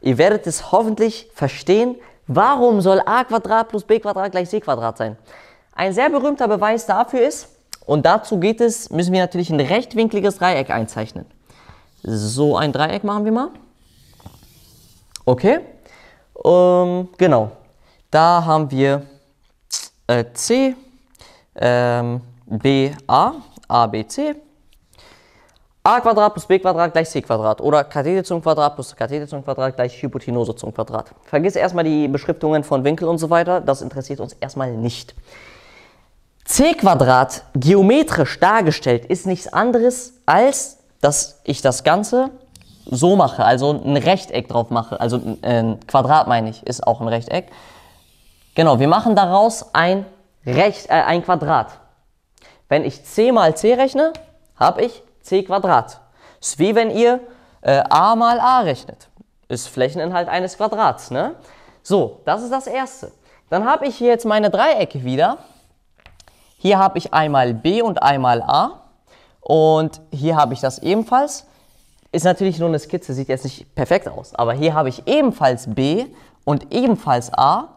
Ihr werdet es hoffentlich verstehen, warum soll a plus b gleich c sein. Ein sehr berühmter Beweis dafür ist, und dazu geht es, müssen wir natürlich ein rechtwinkliges Dreieck einzeichnen. So ein Dreieck machen wir mal. Okay, ähm, genau. Da haben wir äh, C, ähm, B, A, A, B, C a Quadrat plus b Quadrat gleich c Quadrat oder Kathete zum Quadrat plus Kathete zum Quadrat gleich Hypotenuse zum Quadrat. Vergiss erstmal die Beschriftungen von Winkel und so weiter, das interessiert uns erstmal nicht. c Quadrat geometrisch dargestellt ist nichts anderes als, dass ich das Ganze so mache, also ein Rechteck drauf mache, also äh, ein Quadrat meine ich, ist auch ein Rechteck. Genau, wir machen daraus ein, Recht, äh, ein Quadrat. Wenn ich c mal c rechne, habe ich c Quadrat. Ist wie wenn ihr äh, a mal a rechnet. Ist Flächeninhalt eines Quadrats. Ne? So, das ist das Erste. Dann habe ich hier jetzt meine Dreiecke wieder. Hier habe ich einmal b und einmal a. Und hier habe ich das ebenfalls. Ist natürlich nur eine Skizze, sieht jetzt nicht perfekt aus. Aber hier habe ich ebenfalls b und ebenfalls a.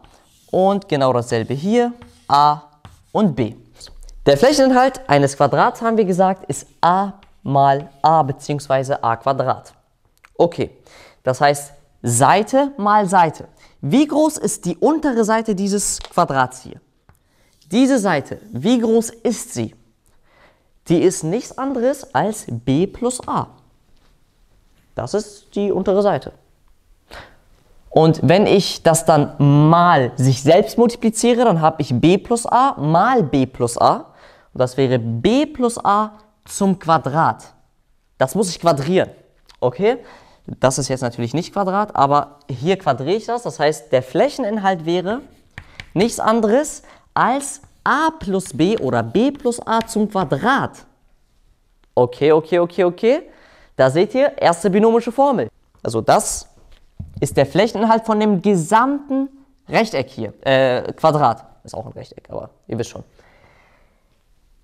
Und genau dasselbe hier, a und b. Der Flächeninhalt eines Quadrats, haben wir gesagt, ist a mal a bzw. a Quadrat. Okay, das heißt Seite mal Seite. Wie groß ist die untere Seite dieses Quadrats hier? Diese Seite, wie groß ist sie? Die ist nichts anderes als b plus a. Das ist die untere Seite. Und wenn ich das dann mal sich selbst multipliziere, dann habe ich b plus a mal b plus a. Und das wäre b plus a zum Quadrat. Das muss ich quadrieren. Okay? Das ist jetzt natürlich nicht Quadrat, aber hier quadriere ich das. Das heißt, der Flächeninhalt wäre nichts anderes als a plus b oder b plus a zum Quadrat. Okay, okay, okay, okay. Da seht ihr, erste binomische Formel. Also das ist der Flächeninhalt von dem gesamten Rechteck hier. Äh, Quadrat ist auch ein Rechteck, aber ihr wisst schon.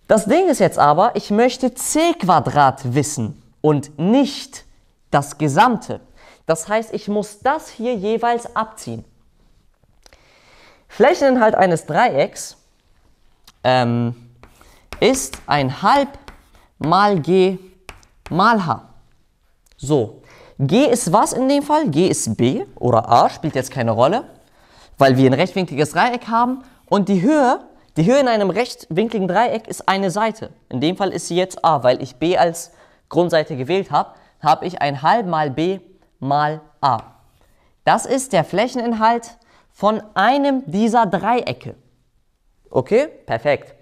Das Ding ist jetzt aber, ich möchte c Quadrat wissen und nicht das Gesamte. Das heißt, ich muss das hier jeweils abziehen. Flächeninhalt eines Dreiecks ähm, ist ein halb mal g mal h. So, g ist was in dem Fall? g ist b oder a, spielt jetzt keine Rolle, weil wir ein rechtwinkliges Dreieck haben. Und die Höhe die Höhe in einem rechtwinkligen Dreieck ist eine Seite. In dem Fall ist sie jetzt a, weil ich b als Grundseite gewählt habe, habe ich ein halb mal b mal a. Das ist der Flächeninhalt von einem dieser Dreiecke. Okay, perfekt.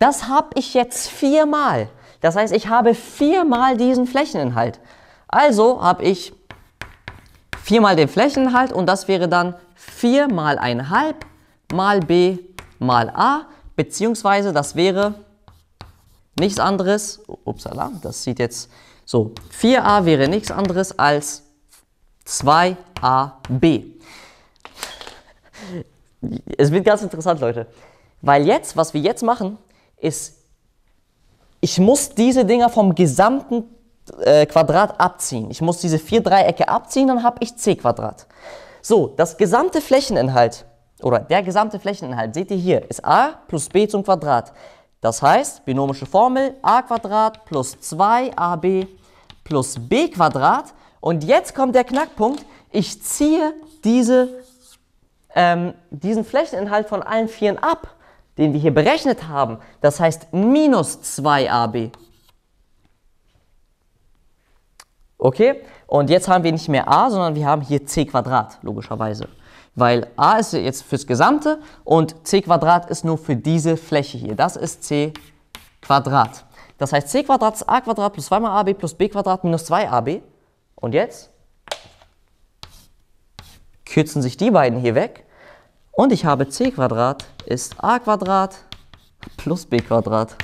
Das habe ich jetzt viermal. Das heißt, ich habe viermal diesen Flächeninhalt. Also habe ich viermal den Flächeninhalt und das wäre dann 4 mal 1,5 mal b mal a, beziehungsweise das wäre nichts anderes, upsala, das sieht jetzt so, 4a wäre nichts anderes als 2ab. Es wird ganz interessant, Leute, weil jetzt, was wir jetzt machen, ist, ich muss diese Dinger vom gesamten äh, Quadrat abziehen. Ich muss diese vier Dreiecke abziehen, dann habe ich c Quadrat. So, das gesamte Flächeninhalt oder der gesamte Flächeninhalt, seht ihr hier, ist a plus b zum Quadrat. Das heißt, binomische Formel a Quadrat plus 2ab plus b Quadrat. Und jetzt kommt der Knackpunkt, ich ziehe diese, ähm, diesen Flächeninhalt von allen Vieren ab, den wir hier berechnet haben. Das heißt minus 2ab. Okay, und jetzt haben wir nicht mehr a, sondern wir haben hier c Quadrat, logischerweise weil a ist jetzt fürs Gesamte und c Quadrat ist nur für diese Fläche hier. Das ist c Quadrat. Das heißt, c Quadrat ist a Quadrat plus 2 mal ab plus b Quadrat minus 2ab. Und jetzt kürzen sich die beiden hier weg und ich habe c Quadrat ist a Quadrat plus b Quadrat.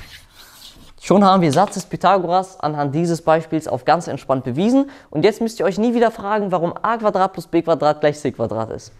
Schon haben wir Satz des Pythagoras anhand dieses Beispiels auf ganz entspannt bewiesen und jetzt müsst ihr euch nie wieder fragen, warum a Quadrat plus b Quadrat gleich c Quadrat ist.